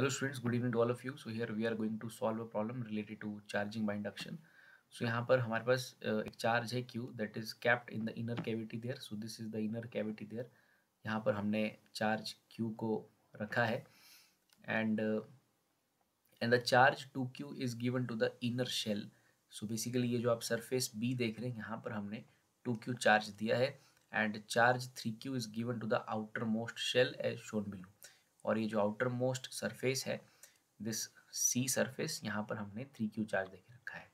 hello students good evening to all of you so here we are going to solve a problem related to charging by induction so यहाँ पर हमारे पास एक charge है q that is kept in the inner cavity there so this is the inner cavity there यहाँ पर हमने charge q को रखा है and uh, and the charge 2q is given to the inner shell so basically ये जो आप surface b देख रहे हैं यहाँ पर हमने 2q चार्ज दिया है and charge 3q is given to the outermost shell as shown below और ये जो आउटर मोस्ट सरफेस है दिस सी सरफेस यहाँ पर हमने थ्री क्यू चार्ज देख रखा है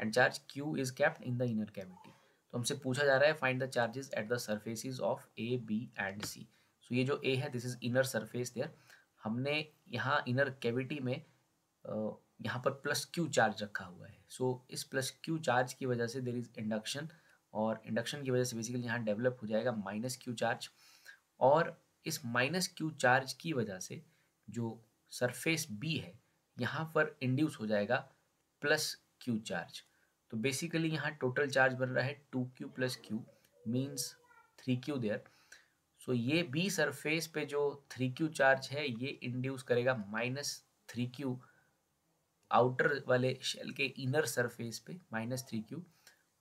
and charge Q is kept in the inner cavity तो हमसे पूछा जा रहा है find the charges at the surfaces of A B and C so ये जो ए है this is inner surface there हमने यहाँ इनर कैविटी में यहाँ पर प्लस क्यू चार्ज रखा हुआ है सो so, इस प्लस क्यू चार्ज की वजह से देर इज़ इंडक्शन और इंडक्शन की वजह से बेसिकली यहाँ डेवलप हो जाएगा माइनस क्यू चार्ज और इस माइनस क्यू चार्ज की वजह से जो सरफेस बी है यहाँ पर इंड्यूस हो जाएगा प्लस क्यू चार्ज तो बेसिकली यहाँ टोटल चार्ज बन रहा है two Q plus Q means three Q there so ये बी सरफेस पे जो थ्री क्यू चार्ज है ये इंड्यूस करेगा माइनस थ्री क्यू आउटर वाले शेल के इनर सरफेस पे माइनस थ्री क्यू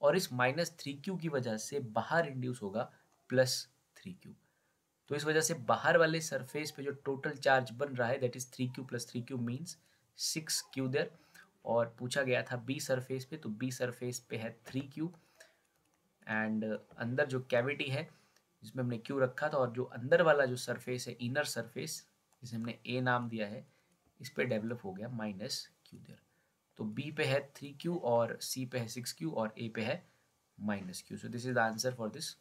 और इस माइनस थ्री क्यू की वजह से बाहर इंड्यूस होगा प्लस थ्री क्यू तो इस वजह से बाहर वाले सरफेस पे जो टोटल चार्ज बन रहा है that is three Q plus three Q means six Q there और पूछा गया था बी सरफेस पे तो बी सरफेस पे है थ्री क्यू एंड अंदर जो कैविटी है जिसमें हमने क्यू रखा था और जो अंदर वाला जो सरफेस है इनर सरफेस जिसे हमने ए नाम दिया है इस पर डेवलप हो गया माइनस क्यू देर तो बी पे है थ्री क्यू और सी पे है सिक्स क्यू और ए पे है minus Q so this is the answer for this